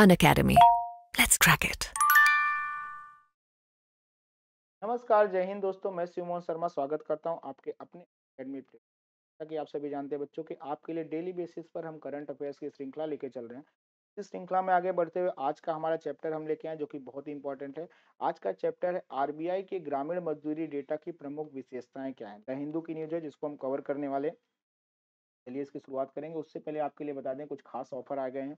on Unacademy let's crack it नमस्कार जय हिंद दोस्तों मैं सुमोहन शर्मा स्वागत करता हूं आपके अपने अकेडमी पे ताकि आप सभी जानते हैं बच्चों कि आपके लिए डेली बेसिस पर हम करंट अफेयर्स की श्रृंखला लेके चल रहे हैं इस श्रृंखला में आगे बढ़ते हुए आज का हमारा चैप्टर हम लेके आए जो कि बहुत ही इंपॉर्टेंट है आज का चैप्टर है आरबीआई के ग्रामीण मजदूरी डेटा की प्रमुख विशेषताएं क्या है द हिंदू की न्यूज है जिसको हम कवर करने वाले चलिए इसकी शुरुआत करेंगे उससे पहले आपके लिए बता दें कुछ खास ऑफर आ गए हैं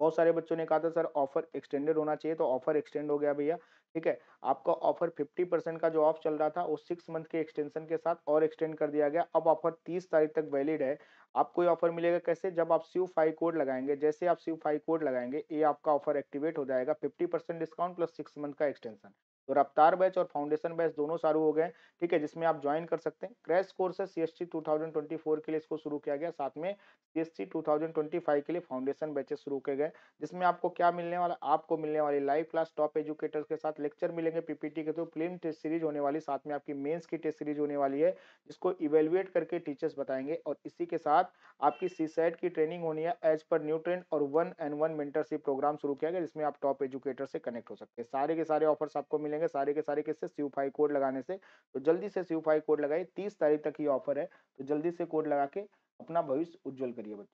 बहुत सारे बच्चों ने कहा था सर ऑफर एक्सटेंडेड होना चाहिए तो ऑफर एक्सटेंड हो गया भैया ठीक है आपका ऑफर 50 परसेंट का जो ऑफ चल रहा था वो सिक्स मंथ के एक्सटेंशन के साथ और एक्सटेंड कर दिया गया अब ऑफर 30 तारीख तक वैलिड है आपको ये ऑफर मिलेगा कैसे जब आप सी फाइव कोड लगाएंगे जैसे आप सी फाइव कोड लगाएंगे ये आपका ऑफर एक्टिवेट हो जाएगा fifty discount plus six month का एक्सटेंशन तो रफ्तार बैच और फाउंडेशन बैच दोनों चालू हो गए ठीक है जिसमें आप ज्वाइन कर सकते हैं क्रैश कोर्स है सी एस के लिए इसको शुरू किया गया साथ में सी एस के लिए फाउंडेशन बैचेस शुरू किए गए जिसमें आपको क्या मिलने वाला आपको मिलने वाली लाइव क्लास टॉप एजुकेटर्स के साथ लेक्चर मिलेंगे पीपीटी के थ्रू फिल्म टेस्ट सीरीज होने वाली साथ में आपकी मेन्स की टेस्ट सीरीज होने वाली है जिसको इवेलुएट करके टीचर्स बताएंगे और इसी के साथ आपकी सी e की ट्रेनिंग होनी है एज पर न्यू ट्रेंड और one and one mentorship program शुरू किया गया जिसमें आप टॉप एजुकेटर से कनेक्ट हो सकते हैं सारे के सारे ऑफर्स आपको मिलेंगे मिलेंगे सारे के सारे किससे सी फाइव कोड लगाने से तो जल्दी से सी फाइव कोड लगाइए तीस तारीख तक ये ऑफर है तो जल्दी से कोड लगा के अपना भविष्य उज्जवल करिए बच्चों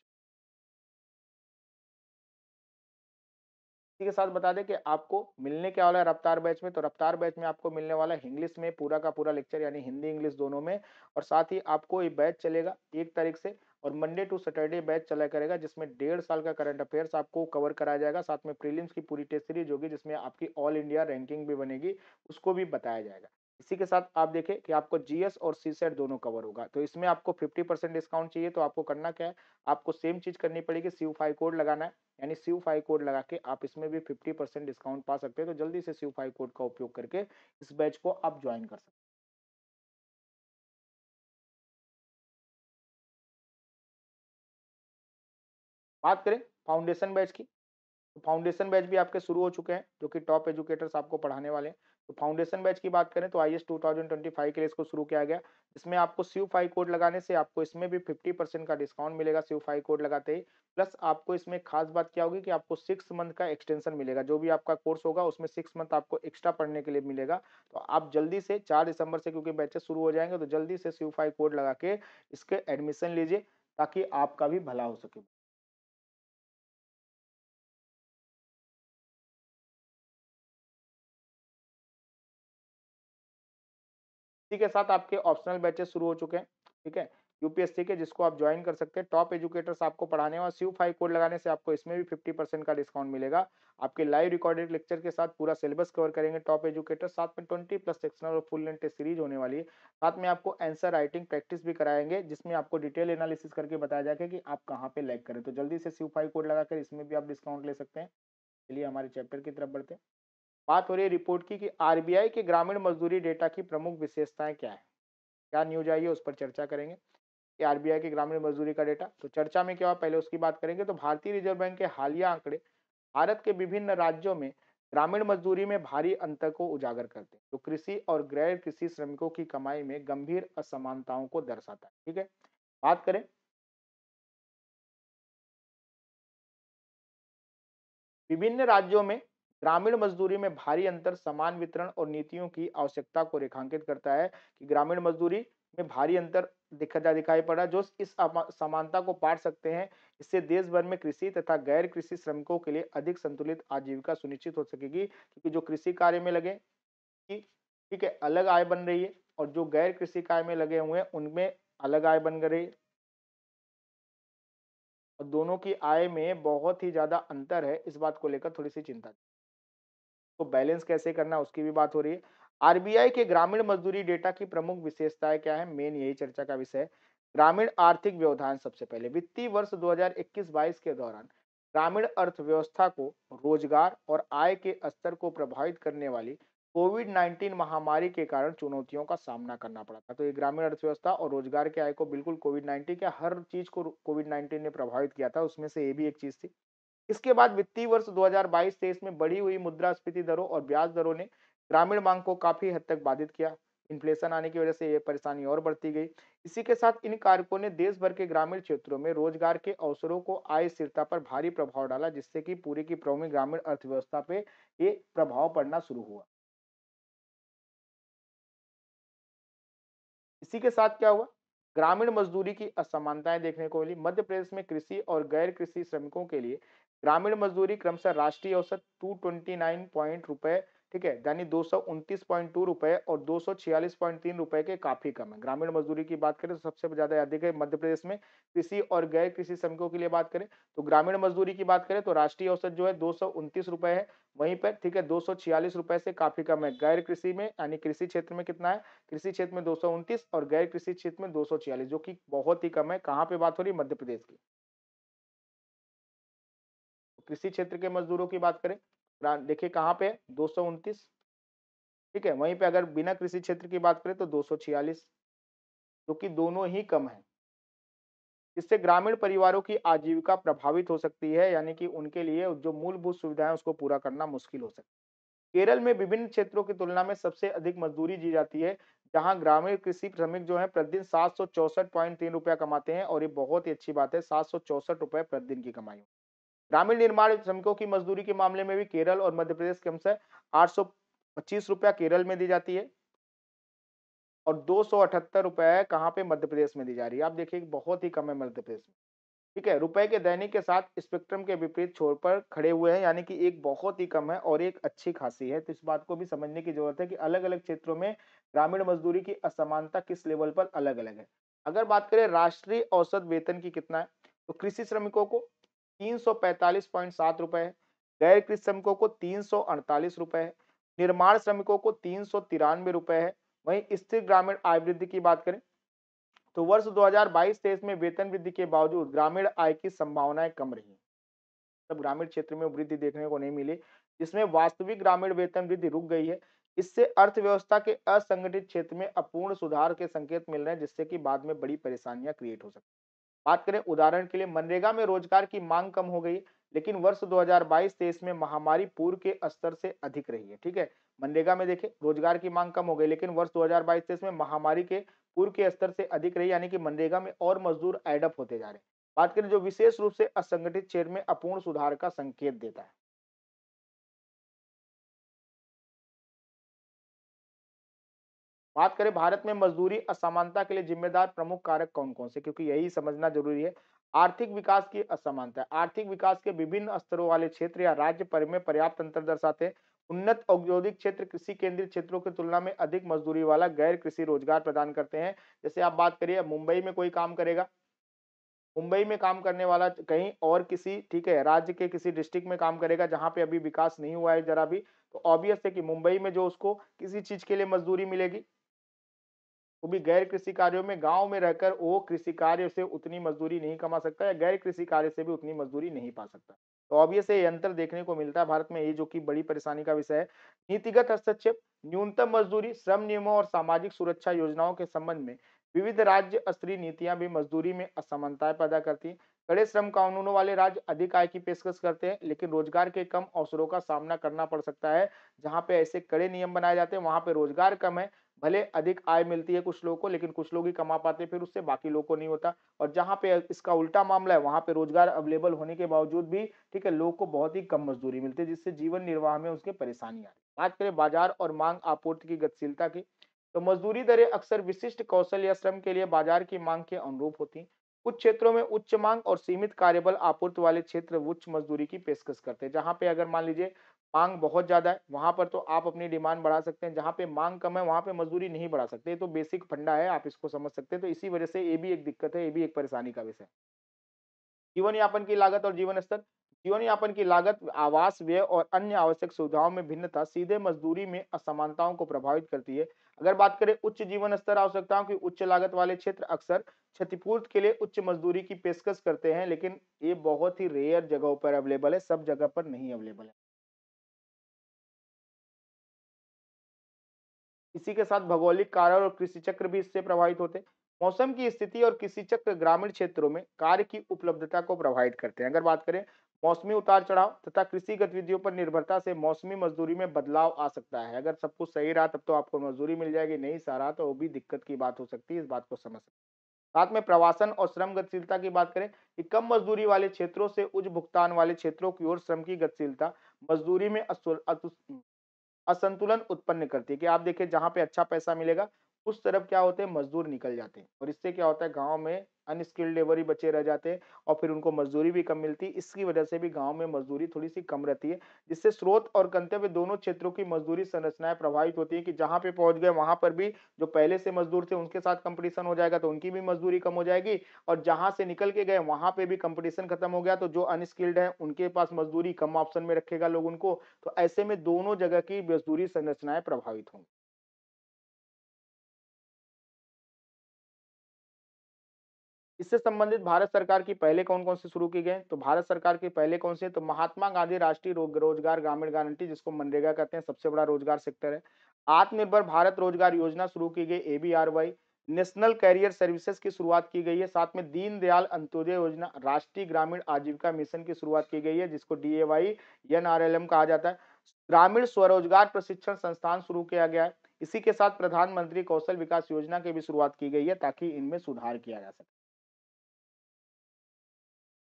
के साथ बता दें कि आपको मिलने क्या वाला है रफ्तार बैच में तो रफ्तार बैच में आपको मिलने वाला है इंग्लिश में पूरा का पूरा लेक्चर यानी हिंदी इंग्लिश दोनों में और साथ ही आपको ये बैच चलेगा एक तारीख से और मंडे टू सैटरडे बैच चला करेगा जिसमें डेढ़ साल का करंट अफेयर्स आपको कवर कराया जाएगा साथ में प्रीलिम्स की पूरी टेस्ट सीरीज होगी जिसमें आपकी ऑल इंडिया रैंकिंग भी बनेगी उसको भी बताया जाएगा इसी के साथ आप देखें कि आपको जीएस और सी सेट e दोनों कवर होगा तो इसमें आपको 50 परसेंट डिस्काउंट चाहिए तो आपको करना क्या है आपको सेम चीज करनी पड़ेगी सीयू फाइव कोड लगाना है यानी सीयू फाइव कोड लगा के आप इसमें भी 50 परसेंट डिस्काउंट पा सकते हैं तो जल्दी से सीयू फाइव कोड का उपयोग करके इस बैच को आप ज्वाइन कर सकते हैं बात करें फाउंडेशन बैच की तो फाउंडेशन बैच भी आपके शुरू हो चुके हैं जो कि टॉप एजुकेटर्स आपको पढ़ाने वाले हैं तो फाउंडेशन बैच की बात करें तो आई एस के लिए इसको शुरू किया गया इसमें आपको सी फाइव कोड लगाने से आपको इसमें भी फिफ्टी परसेंट का डिस्काउंट मिलेगा सी फाइव कोड लगाते ही प्लस आपको इसमें खास बात क्या होगी कि आपको सिक्स मंथ का एक्सटेंशन मिलेगा जो भी आपका कोर्स होगा उसमें सिक्स मंथ आपको एक्स्ट्रा पढ़ने के लिए मिलेगा तो आप जल्दी से चार दिसंबर से क्योंकि बैचेस शुरू हो जाएंगे तो जल्दी से सी फाइव कोड लगा के इसके एडमिशन लीजिए ताकि आपका भी भला हो सके इसी के साथ आपके ऑप्शनल बैचेस शुरू हो चुके हैं ठीक है यूपीएससी के जिसको आप ज्वाइन कर सकते हैं टॉप एजुकेटर्स आपको पढ़ाने और सी फाइव कोड लगाने से आपको इसमें भी फिफ्टी परसेंट का डिस्काउंट मिलेगा आपके लाइव रिकॉर्डेड लेक्चर के साथ पूरा सिलेबस कवर करेंगे टॉप एजुकेटर साथ में ट्वेंटी प्लस सेक्शनल और फुल लेंथ सीरीज होने वाली है साथ में आपको आंसर राइटिंग प्रैक्टिस भी कराएंगे जिसमें आपको डिटेल एनालिसिस करके बताया जाएगा कि आप कहाँ पे लाइक करें तो जल्दी से सी फाइव कोड लगाकर इसमें भी आप डिस्काउंट ले सकते हैं चलिए हमारे चैप्टर की तरफ बढ़ते हैं बात हो रही है रिपोर्ट की कि आरबीआई के ग्रामीण मजदूरी डेटा की प्रमुख विशेषताएं क्या है क्या न्यूज आई है उस पर चर्चा करेंगे कि आरबीआई के ग्रामीण मजदूरी का डेटा तो चर्चा में क्या हुआ पहले उसकी बात करेंगे तो भारतीय रिजर्व बैंक के हालिया आंकड़े भारत के विभिन्न राज्यों में ग्रामीण मजदूरी में भारी अंतर को उजागर करते हैं जो तो कृषि और गैर कृषि श्रमिकों की कमाई में गंभीर असमानताओं को दर्शाता है ठीक है बात करें विभिन्न राज्यों में ग्रामीण मजदूरी में भारी अंतर समान वितरण और नीतियों की आवश्यकता को रेखांकित करता है कि ग्रामीण मजदूरी में भारी अंतर दिखता दिखाई पड़ा जो इस समानता को पाट सकते हैं इससे देश भर में कृषि तथा गैर कृषि श्रमिकों के लिए अधिक संतुलित आजीविका सुनिश्चित हो सकेगी क्योंकि जो कृषि कार्य में लगे ठीक है अलग आय बन रही है और जो गैर कृषि कार्य में लगे हुए हैं उनमें अलग आय बन रही और दोनों की आय में बहुत ही ज्यादा अंतर है इस बात को लेकर थोड़ी सी चिंता उसको बैलेंस कैसे करना उसकी भी बात हो रही है आरबीआई के ग्रामीण मजदूरी डेटा की प्रमुख विशेषताएं क्या है मेन यही चर्चा का विषय है ग्रामीण आर्थिक व्यवधान सबसे पहले वित्तीय वर्ष 2021-22 के दौरान ग्रामीण अर्थव्यवस्था को रोजगार और आय के स्तर को प्रभावित करने वाली कोविड 19 महामारी के कारण चुनौतियों का सामना करना पड़ा था तो ये ग्रामीण अर्थव्यवस्था और रोजगार के आय को बिल्कुल कोविड 19 के हर चीज को कोविड 19 ने प्रभावित किया था उसमें से ये भी एक चीज थी इसके बाद वित्तीय वर्ष 2022 हजार में बढ़ी हुई मुद्रास्फीति दरों और ब्याज दरों ने ग्रामीण मांग को काफी हद तक बाधित किया इन्फ्लेशन आने की वजह से यह परेशानी और बढ़ती गई इसी के साथ इन कारकों ने देश भर के ग्रामीण क्षेत्रों में रोजगार के अवसरों को आय स्थिरता पर भारी प्रभाव डाला जिससे कि पूरी की प्रमुख ग्रामीण अर्थव्यवस्था पे ये प्रभाव पड़ना शुरू हुआ इसी के साथ क्या हुआ ग्रामीण मजदूरी की असमानताएं देखने को मिली मध्य प्रदेश में कृषि और गैर कृषि श्रमिकों के लिए ग्रामीण मजदूरी क्रमशः राष्ट्रीय औसत टू ट्वेंटी नाइन पॉइंट रुपए ठीक है यानी दो सौ उनतीस पॉइंट टू रुपए और दो सौ छियालीस पॉइंट तीन रुपए के काफी कम है ग्रामीण मजदूरी की बात करें तो सबसे ज्यादा अधिक है मध्य प्रदेश में कृषि और गैर कृषि श्रमिकों के लिए बात करें तो ग्रामीण मजदूरी की बात करें तो राष्ट्रीय औसत जो है दो सौ रुपए है वहीं पर ठीक है दो सौ छियालीस रुपए से काफी कम है गैर कृषि में यानी कृषि क्षेत्र में कितना है कृषि क्षेत्र में दो सौ और गैर कृषि क्षेत्र में दो सौ छियालीस जो की बहुत ही कम है कहाँ पे बात हो रही है मध्य प्रदेश की कृषि क्षेत्र के मजदूरों की बात करें देखिए कहाँ पे दो ठीक है वहीं पे अगर बिना कृषि क्षेत्र की बात करें तो दो जो कि दोनों ही कम है इससे ग्रामीण परिवारों की आजीविका प्रभावित हो सकती है यानी कि उनके लिए जो मूलभूत सुविधाएं उसको पूरा करना मुश्किल हो सकता है केरल में विभिन्न क्षेत्रों की तुलना में सबसे अधिक मजदूरी दी जाती है जहां ग्रामीण कृषि श्रमिक जो है प्रतिदिन सात सौ चौसठ पॉइंट तीन रुपया कमाते हैं और ये बहुत ही अच्छी बात है सात सौ चौसठ रुपये प्रतिदिन की कमाई ग्रामीण निर्माण श्रमिकों की मजदूरी के मामले में भी केरल और मध्य प्रदेश के अनुसार आठ सौ पच्चीस रुपया केरल में दी जाती है और दो सौ अठहत्तर रुपये कहाँ पे मध्य प्रदेश में दी जा रही है आप देखिए बहुत ही कम है मध्य प्रदेश में ठीक है रुपए के दैनिक के साथ स्पेक्ट्रम के विपरीत छोर पर खड़े हुए हैं यानी कि एक बहुत ही कम है और एक अच्छी खासी है तो इस बात को भी समझने की जरूरत है कि अलग अलग क्षेत्रों में ग्रामीण मजदूरी की असमानता किस लेवल पर अलग अलग है अगर बात करें राष्ट्रीय औसत वेतन की कितना है तो कृषि श्रमिकों को तीन सौ रुपए गैर कृषि श्रमिकों को तीन सौ रुपए निर्माण श्रमिकों को तीन सौ रुपए है वहीं स्थिर ग्रामीण आय वृद्धि की बात करें तो वर्ष 2022-23 में वेतन वृद्धि के बावजूद ग्रामीण आय की संभावनाएं कम रही तब मतलब ग्रामीण क्षेत्र में वृद्धि देखने को नहीं मिली जिसमें वास्तविक ग्रामीण वेतन वृद्धि रुक गई है इससे अर्थव्यवस्था के असंगठित क्षेत्र में अपूर्ण सुधार के संकेत मिल रहे हैं जिससे कि बाद में बड़ी परेशानियां क्रिएट हो सकती बात करें उदाहरण के लिए मनरेगा में रोजगार की मांग कम हो गई लेकिन वर्ष 2022-23 में महामारी पूर्व के स्तर से अधिक रही है ठीक है मनरेगा में देखे रोजगार की मांग कम हो गई लेकिन वर्ष 2022-23 में महामारी के पूर्व के स्तर से अधिक रही यानी कि मनरेगा में और मजदूर एडअप होते जा रहे हैं बात करें जो विशेष रूप से असंगठित क्षेत्र में अपूर्ण सुधार का संकेत देता है बात करें भारत में मजदूरी असमानता के लिए जिम्मेदार प्रमुख कारक कौन कौन से क्योंकि यही समझना जरूरी है आर्थिक विकास की असमानता आर्थिक विकास के विभिन्न स्तरों वाले क्षेत्र या राज्य पर में पर्याप्त अंतर दर्शाते हैं उन्नत औद्योगिक क्षेत्र कृषि केंद्रित क्षेत्रों की तुलना में अधिक मजदूरी वाला गैर कृषि रोजगार प्रदान करते हैं जैसे आप बात करिए मुंबई में कोई काम करेगा मुंबई में काम करने वाला कहीं और किसी ठीक है राज्य के किसी डिस्ट्रिक्ट में काम करेगा जहां पे अभी विकास नहीं हुआ है जरा भी तो ऑब्वियस है कि मुंबई में जो उसको किसी चीज के लिए मजदूरी मिलेगी वो भी गैर कृषि कार्यों में गांव में रहकर वो कृषि कार्य से उतनी मजदूरी नहीं कमा सकता या गैर कृषि कार्य से भी उतनी मजदूरी नहीं पा सकता तो ऑब्वियस ये अंतर देखने को मिलता है भारत में ये जो कि बड़ी परेशानी का विषय है नीतिगत हस्तक्षेप न्यूनतम मजदूरी श्रम नियमों और सामाजिक सुरक्षा योजनाओं के संबंध में विविध राज्य स्तरीय नीतियां भी मजदूरी में असमानताएं पैदा करती हैं कड़े श्रम कानूनों वाले राज्य अधिक आय की पेशकश करते हैं लेकिन रोजगार के कम अवसरों का सामना करना पड़ सकता है जहाँ पे ऐसे कड़े नियम बनाए जाते हैं वहां पे रोजगार कम है भले अधिक आय मिलती है कुछ लोगों को लेकिन कुछ लोग ही कमा पाते फिर उससे बाकी लोगों को नहीं होता और जहाँ पे इसका उल्टा मामला है वहाँ पे रोजगार अवेलेबल होने के बावजूद भी ठीक है लोग को बहुत ही कम मजदूरी मिलती है जिससे जीवन निर्वाह में उसके परेशानी आ बात करें बाजार और मांग आपूर्ति की गतिशीलता की तो मजदूरी दरें अक्सर विशिष्ट कौशल या श्रम के लिए बाजार की मांग के अनुरूप होती कुछ क्षेत्रों में उच्च मांग और सीमित कार्यबल आपूर्ति वाले क्षेत्र उच्च मजदूरी की पेशकश करते हैं जहाँ पे अगर मान लीजिए मांग बहुत ज़्यादा है वहाँ पर तो आप अपनी डिमांड बढ़ा सकते हैं जहाँ पे मांग कम है वहाँ पे मजदूरी नहीं बढ़ा सकते ये तो बेसिक फंडा है आप इसको समझ सकते हैं तो इसी वजह से ये भी एक दिक्कत है ये भी एक परेशानी का विषय जीवन यापन की लागत और जीवन स्तर जीवन यापन की लागत आवास व्यय और अन्य आवश्यक सुविधाओं में भिन्नता सीधे मजदूरी में असमानताओं को प्रभावित करती है अगर बात करें उच्च जीवन स्तर आवश्यकताओं की उच्च लागत वाले क्षेत्र अक्सर क्षतिपूर्ति के लिए उच्च मजदूरी की पेशकश करते हैं लेकिन ये बहुत ही रेयर जगहों पर अवेलेबल है सब जगह पर नहीं अवेलेबल है इसी के साथ भौगोलिक कारण और कृषि चक्र भी इससे प्रभावित होते मौसम की स्थिति और कृषि चक्र ग्रामीण क्षेत्रों में कार्य की उपलब्धता को प्रभावित करते हैं अगर बात करें मौसमी उतार चढ़ाव तथा कृषि गतिविधियों पर निर्भरता से मौसमी मजदूरी में बदलाव आ सकता है अगर सब कुछ सही रहा तब तो आपको मजदूरी मिल जाएगी नहीं सारा तो वो भी दिक्कत की बात हो सकती है इस बात को समझ सकते साथ में प्रवासन और श्रम गतिशीलता की बात करें कि कम मजदूरी वाले क्षेत्रों से उच्च भुगतान वाले क्षेत्रों की ओर श्रम की गतिशीलता मजदूरी में असंतुलन उत्पन्न करती है कि आप देखिए जहां पे अच्छा पैसा मिलेगा उस तरफ क्या होते हैं मजदूर निकल जाते हैं और इससे क्या होता है गाँव में अनस्किल्ड लेबर ही बचे रह जाते हैं और फिर उनको मजदूरी भी कम मिलती है इसकी वजह से भी गांव में मजदूरी थोड़ी सी कम रहती है जिससे स्रोत और गंतव्य दोनों क्षेत्रों की मजदूरी संरचनाएं प्रभावित होती है कि जहां पे पहुंच गए वहां पर भी जो पहले से मजदूर थे उनके साथ कंपटीशन हो जाएगा तो उनकी भी मजदूरी कम हो जाएगी और जहां से निकल के गए वहां पर भी कंपटीशन खत्म हो गया तो जो अनस्किल्ड है उनके पास मजदूरी कम ऑप्शन में रखेगा लोग उनको तो ऐसे में दोनों जगह की मजदूरी संरचनाएं प्रभावित होंगी इससे संबंधित भारत सरकार की पहले कौन कौन से शुरू की गए तो भारत सरकार की पहले कौन से तो महात्मा गांधी राष्ट्रीय रो, रोजगार ग्रामीण गारंटी जिसको मनरेगा कहते हैं सबसे बड़ा रोजगार सेक्टर है आत्मनिर्भर भारत रोजगार योजना शुरू की गई ए नेशनल कैरियर सर्विसेज की शुरुआत की गई है साथ में दीनदयाल अंत्योदय योजना राष्ट्रीय ग्रामीण आजीविका मिशन की शुरुआत की गई है जिसको D A Y N R L M कहा जाता है ग्रामीण स्वरोजगार प्रशिक्षण संस्थान शुरू किया गया है इसी के साथ प्रधानमंत्री कौशल विकास योजना की भी शुरुआत की गई है ताकि इनमें सुधार किया जा सके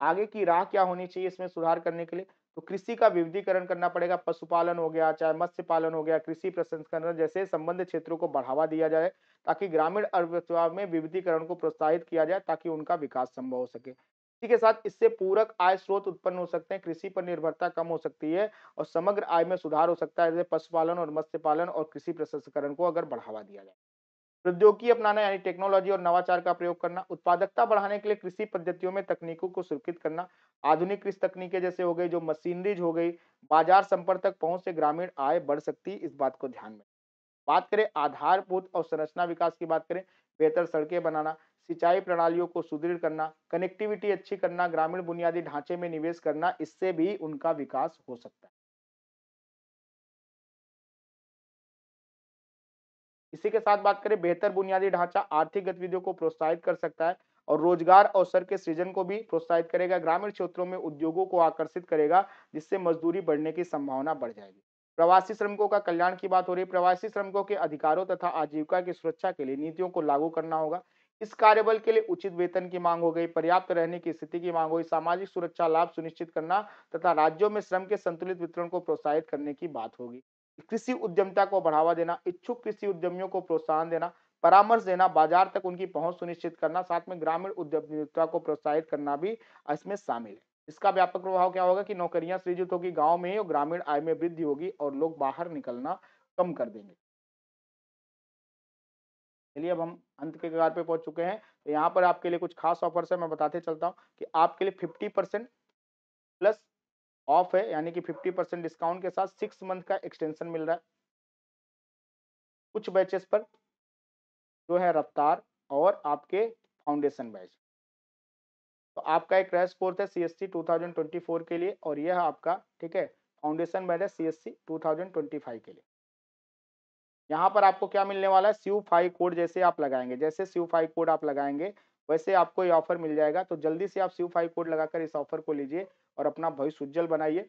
आगे की राह क्या होनी चाहिए इसमें सुधार करने के लिए तो कृषि का विविधीकरण करना पड़ेगा पशुपालन हो गया चाहे मत्स्य पालन हो गया कृषि प्रसंस्करण जैसे संबंध क्षेत्रों को बढ़ावा दिया जाए ताकि ग्रामीण अर्थव्यवस्था में विविधीकरण को प्रोत्साहित किया जाए ताकि उनका विकास संभव हो सके इसी के साथ इससे पूरक आय स्रोत उत्पन्न हो सकते हैं कृषि पर निर्भरता कम हो सकती है और समग्र आय में सुधार हो सकता है जैसे पशुपालन और मत्स्य पालन और कृषि प्रसंस्करण को अगर बढ़ावा दिया जाए प्रौद्योगिकी अपनाना यानी टेक्नोलॉजी और नवाचार का प्रयोग करना उत्पादकता बढ़ाने के लिए कृषि पद्धतियों में तकनीकों को सुरक्षित करना आधुनिक कृषि तकनीकें जैसे हो गई जो मशीनरीज हो गई बाजार संपर्क तक पहुंच से ग्रामीण आय बढ़ सकती इस बात को ध्यान में बात करें आधारभूत और संरचना विकास की बात करें बेहतर सड़कें बनाना सिंचाई प्रणालियों को सुदृढ़ करना कनेक्टिविटी अच्छी करना ग्रामीण बुनियादी ढांचे में निवेश करना इससे भी उनका विकास हो सकता है इसी के साथ बात करें बेहतर बुनियादी ढांचा आर्थिक गतिविधियों को प्रोत्साहित कर सकता है और रोजगार अवसर के सृजन को भी प्रोत्साहित करेगा ग्रामीण क्षेत्रों में उद्योगों को आकर्षित करेगा जिससे मजदूरी बढ़ने की संभावना बढ़ जाएगी प्रवासी श्रमिकों का कल्याण की बात हो रही है प्रवासी श्रमिकों के अधिकारों तथा आजीविका की सुरक्षा के लिए नीतियों को लागू करना होगा इस कार्यबल के लिए उचित वेतन की मांग हो गई पर्याप्त रहने की स्थिति की मांग हुई सामाजिक सुरक्षा लाभ सुनिश्चित करना तथा राज्यों में श्रम के संतुलित वितरण को प्रोत्साहित करने की बात होगी कृषि उद्यमता को बढ़ावा देना इच्छुक कृषि उद्यमियों को प्रोत्साहन देना परामर्श देना बाजार तक उनकी पहुंच सुनिश्चित करना साथ में ग्रामीण उद्यमता को प्रोत्साहित करना भी इसमें शामिल है इसका व्यापक प्रभाव क्या होगा कि नौकरियां सृजित होगी गांव में ही और ग्रामीण आय में वृद्धि होगी और लोग बाहर निकलना कम कर देंगे चलिए अब हम अंत के कगार पे पहुंच चुके हैं तो यहाँ पर आपके लिए कुछ खास ऑफर्स है मैं बताते चलता हूँ कि आपके लिए फिफ्टी परसेंट प्लस ऑफ है यानी कि 50 परसेंट डिस्काउंट के साथ सिक्स मंथ का एक्सटेंशन मिल रहा है कुछ बैचेस पर जो है रफ्तार और आपके फाउंडेशन बैच तो आपका एक क्रैश कोर्स है C S C two thousand twenty four के लिए और यह आपका ठीक है फाउंडेशन बैच है C S two thousand twenty five के लिए यहाँ पर आपको क्या मिलने वाला है सीयू फाइव कोड जैसे आप लगाएंगे जैसे सीयू फाइव कोड आप लगाएंगे वैसे आपको ये ऑफर मिल जाएगा तो जल्दी से आप शिव फाइव कोड लगाकर इस ऑफर को लीजिए और अपना भविष्य उज्जवल बनाइए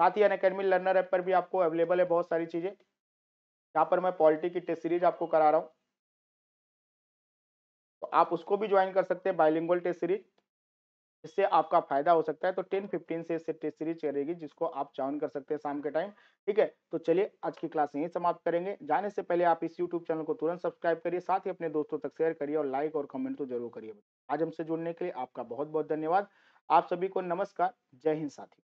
साथ ही अनकेडमी लर्नर ऐप पर भी आपको अवेलेबल है बहुत सारी चीज़ें यहाँ पर मैं पॉलिटी की टेस्ट सीरीज आपको करा रहा हूँ तो आप उसको भी ज्वाइन कर सकते हैं बाइलिंगुअल टेस्ट सीरीज इससे आपका फायदा हो सकता है तो टेन फिफ्टीन से इससे टेस्ट सीरीज करेगी जिसको आप ज्वाइन कर सकते हैं शाम के टाइम ठीक है तो चलिए आज की क्लास यहीं समाप्त करेंगे जाने से पहले आप इस यूट्यूब चैनल को तुरंत सब्सक्राइब करिए साथ ही अपने दोस्तों तक शेयर करिए और लाइक और कमेंट तो जरूर करिए आज हमसे जुड़ने के लिए आपका बहुत बहुत धन्यवाद आप सभी को नमस्कार जय हिंद साथी